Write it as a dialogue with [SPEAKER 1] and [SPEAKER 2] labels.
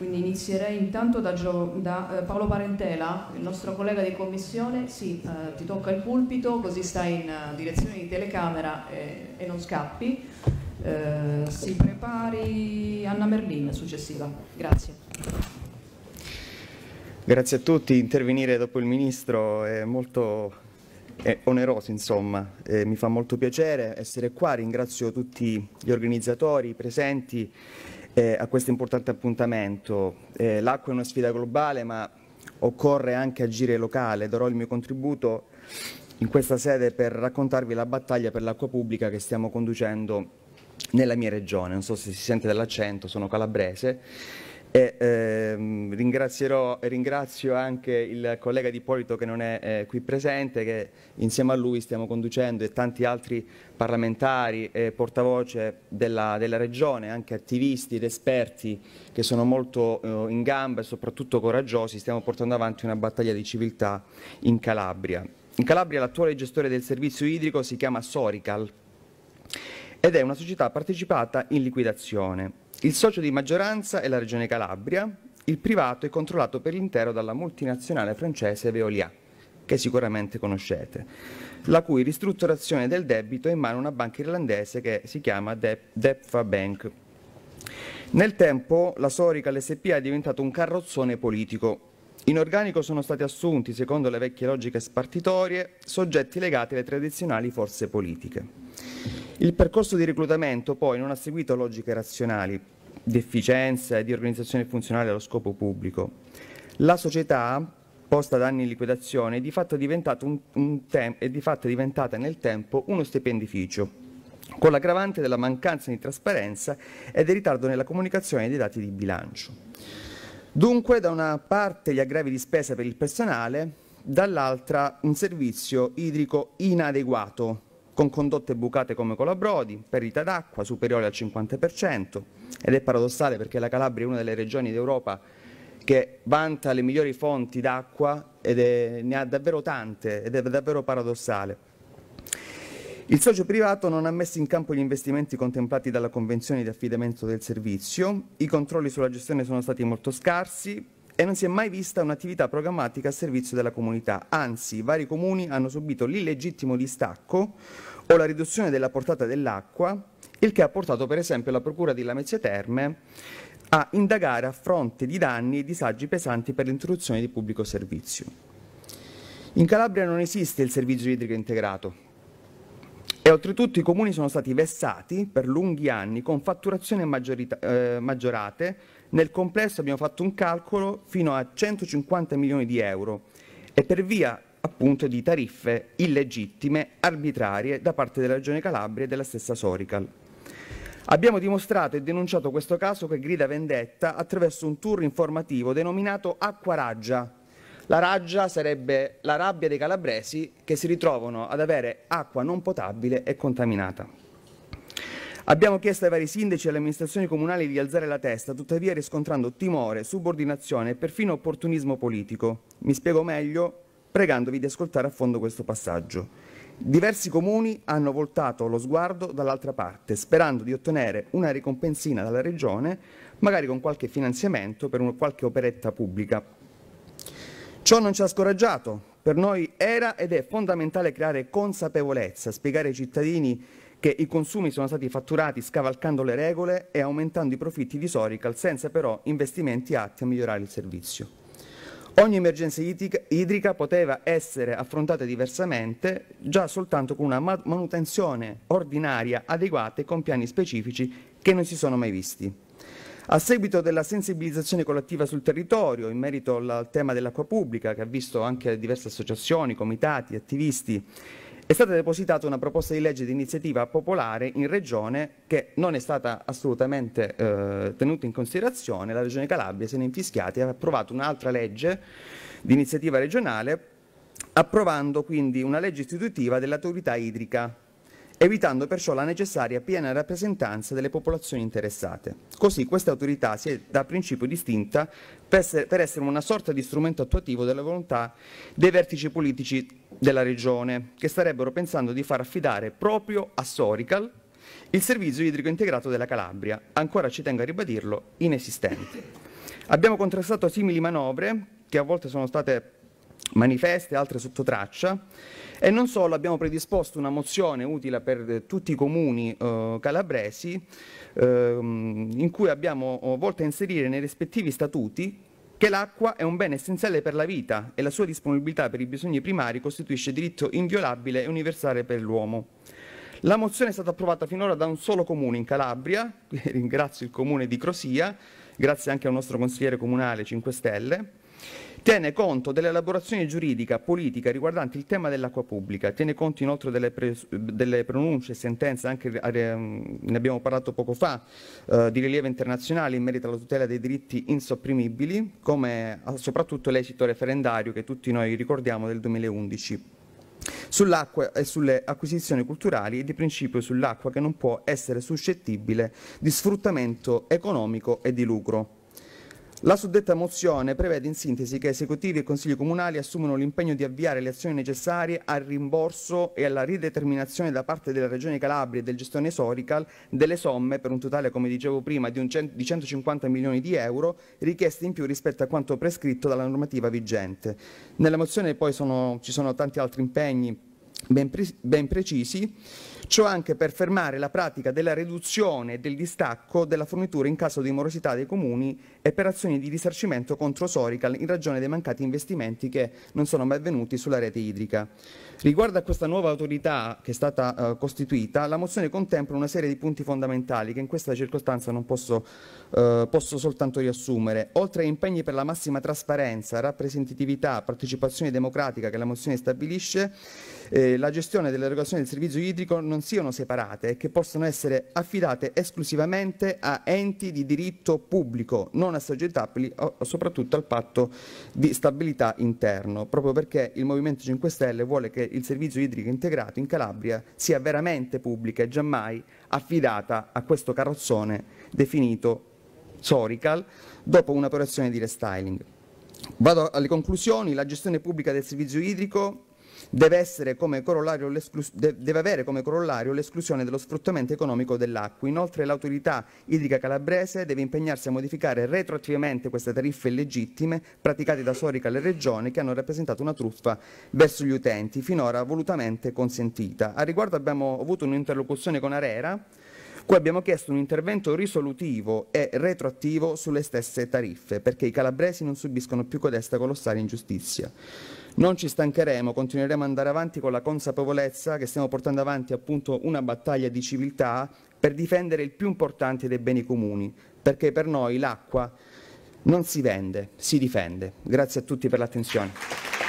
[SPEAKER 1] Quindi inizierei intanto da, Gio, da eh, Paolo Parentela, il nostro collega di commissione. Sì, eh, ti tocca il pulpito, così stai in uh, direzione di telecamera e, e non scappi. Eh, si prepari Anna Merlin, successiva. Grazie. Grazie a tutti. Intervenire dopo il Ministro è molto è oneroso, insomma. mi fa molto piacere essere qua. Ringrazio tutti gli organizzatori presenti eh, a questo importante appuntamento. Eh, l'acqua è una sfida globale ma occorre anche agire locale, darò il mio contributo in questa sede per raccontarvi la battaglia per l'acqua pubblica che stiamo conducendo nella mia regione, non so se si sente dall'accento, sono calabrese e eh, ringrazio anche il collega Di Polito che non è eh, qui presente, che insieme a lui stiamo conducendo e tanti altri parlamentari e portavoce della, della Regione, anche attivisti ed esperti che sono molto eh, in gamba e soprattutto coraggiosi, stiamo portando avanti una battaglia di civiltà in Calabria. In Calabria l'attuale gestore del servizio idrico si chiama Sorical ed è una società partecipata in liquidazione. Il socio di maggioranza è la Regione Calabria, il privato è controllato per l'intero dalla multinazionale francese Veolia, che sicuramente conoscete, la cui ristrutturazione del debito è in mano a una banca irlandese che si chiama Depfa Bank. Nel tempo la Sorica l'SPA è diventato un carrozzone politico. In organico sono stati assunti, secondo le vecchie logiche spartitorie, soggetti legati alle tradizionali forze politiche. Il percorso di reclutamento poi non ha seguito logiche razionali, di efficienza e di organizzazione funzionale allo scopo pubblico. La società, posta da anni in liquidazione, è di fatto, un, un è di fatto diventata nel tempo uno stipendificio, con l'aggravante della mancanza di trasparenza e del ritardo nella comunicazione dei dati di bilancio. Dunque, da una parte gli aggravi di spesa per il personale, dall'altra un servizio idrico inadeguato con condotte bucate come Colabrodi, perdita d'acqua superiore al 50% ed è paradossale perché la Calabria è una delle regioni d'Europa che vanta le migliori fonti d'acqua ed è, ne ha davvero tante ed è davvero paradossale. Il socio privato non ha messo in campo gli investimenti contemplati dalla convenzione di affidamento del servizio, i controlli sulla gestione sono stati molto scarsi, e non si è mai vista un'attività programmatica a servizio della comunità, anzi vari comuni hanno subito l'illegittimo distacco o la riduzione della portata dell'acqua, il che ha portato per esempio la Procura di Lamezia Terme a indagare a fronte di danni e disagi pesanti per l'introduzione di pubblico servizio. In Calabria non esiste il servizio idrico integrato, e oltretutto i comuni sono stati vessati per lunghi anni con fatturazioni eh, maggiorate nel complesso abbiamo fatto un calcolo fino a 150 milioni di euro e per via appunto di tariffe illegittime, arbitrarie da parte della Regione Calabria e della stessa Sorical. Abbiamo dimostrato e denunciato questo caso che grida vendetta attraverso un tour informativo denominato Acqua Raggia. La raggia sarebbe la rabbia dei calabresi che si ritrovano ad avere acqua non potabile e contaminata. Abbiamo chiesto ai vari sindaci e alle amministrazioni comunali di alzare la testa, tuttavia riscontrando timore, subordinazione e perfino opportunismo politico. Mi spiego meglio pregandovi di ascoltare a fondo questo passaggio. Diversi comuni hanno voltato lo sguardo dall'altra parte, sperando di ottenere una ricompensina dalla Regione, magari con qualche finanziamento per una, qualche operetta pubblica. Ciò non ci ha scoraggiato. Per noi era ed è fondamentale creare consapevolezza, spiegare ai cittadini che i consumi sono stati fatturati scavalcando le regole e aumentando i profitti di Sorical senza però investimenti atti a migliorare il servizio. Ogni emergenza idrica poteva essere affrontata diversamente già soltanto con una manutenzione ordinaria adeguata e con piani specifici che non si sono mai visti. A seguito della sensibilizzazione collettiva sul territorio in merito al tema dell'acqua pubblica, che ha visto anche diverse associazioni, comitati, attivisti è stata depositata una proposta di legge di iniziativa popolare in regione che non è stata assolutamente eh, tenuta in considerazione, la regione Calabria se ne è infischiata e ha approvato un'altra legge di iniziativa regionale approvando quindi una legge istitutiva dell'autorità idrica evitando perciò la necessaria piena rappresentanza delle popolazioni interessate. Così questa autorità si è da principio distinta per essere, una sorta di strumento attuativo della volontà dei vertici politici della regione, che starebbero pensando di far affidare proprio a Sorical il servizio idrico integrato della Calabria, ancora ci tengo a ribadirlo, inesistente. Abbiamo contrastato simili manovre che a volte sono state manifeste e altre sottotraccia e non solo abbiamo predisposto una mozione utile per tutti i comuni eh, calabresi ehm, in cui abbiamo eh, volto a inserire nei rispettivi statuti che l'acqua è un bene essenziale per la vita e la sua disponibilità per i bisogni primari costituisce diritto inviolabile e universale per l'uomo. La mozione è stata approvata finora da un solo comune in Calabria, ringrazio il comune di Crosia, grazie anche al nostro consigliere comunale 5 Stelle, Tiene conto dell'elaborazione giuridica, politica riguardante il tema dell'acqua pubblica, tiene conto inoltre delle, pre, delle pronunce e sentenze, anche eh, ne abbiamo parlato poco fa, eh, di rilievo internazionale in merito alla tutela dei diritti insopprimibili, come eh, soprattutto l'esito referendario che tutti noi ricordiamo del 2011 sull'acqua e sulle acquisizioni culturali e di principio sull'acqua che non può essere suscettibile di sfruttamento economico e di lucro. La suddetta mozione prevede in sintesi che esecutivi e consigli comunali assumono l'impegno di avviare le azioni necessarie al rimborso e alla rideterminazione da parte della Regione Calabria e del gestore Sorical delle somme per un totale, come dicevo prima, di, di 150 milioni di euro richieste in più rispetto a quanto prescritto dalla normativa vigente. Nella mozione poi sono, ci sono tanti altri impegni ben, pre- ben precisi, ciò anche per fermare la pratica della riduzione del distacco della fornitura in caso di morosità dei comuni e per azioni di risarcimento contro Sorical in ragione dei mancati investimenti che non sono mai avvenuti sulla rete idrica. Riguardo a questa nuova autorità che è stata eh, costituita, la mozione contempla una serie di punti fondamentali che in questa circostanza non posso, eh, posso soltanto riassumere. Oltre agli impegni per la massima trasparenza, rappresentatività, partecipazione democratica che la mozione stabilisce, eh, la gestione delle dell'erogazione del servizio idrico non siano separate e che possano essere affidate esclusivamente a enti di diritto pubblico, non assoggettabili o soprattutto al patto di stabilità interno, proprio perché il Movimento 5 Stelle vuole che il servizio idrico integrato in Calabria sia veramente pubblico e giammai affidata a questo carrozzone definito Sorical dopo un'operazione di restyling. Vado alle conclusioni, la gestione pubblica del servizio idrico deve, deve avere come corollario l'esclusione dello sfruttamento economico dell'acqua. Inoltre l'autorità idrica calabrese deve impegnarsi a modificare retroattivamente queste tariffe illegittime praticate da Sorica alle regioni che hanno rappresentato una truffa verso gli utenti, finora volutamente consentita. A riguardo abbiamo avuto un'interlocuzione con Arera, Qui abbiamo chiesto un intervento risolutivo e retroattivo sulle stesse tariffe, perché i calabresi non subiscono più codesta colossale ingiustizia. Non ci stancheremo, continueremo ad andare avanti con la consapevolezza che stiamo portando avanti appunto una battaglia di civiltà per difendere il più importante dei beni comuni, perché per noi l'acqua non si vende, si difende. Grazie a tutti per l'attenzione.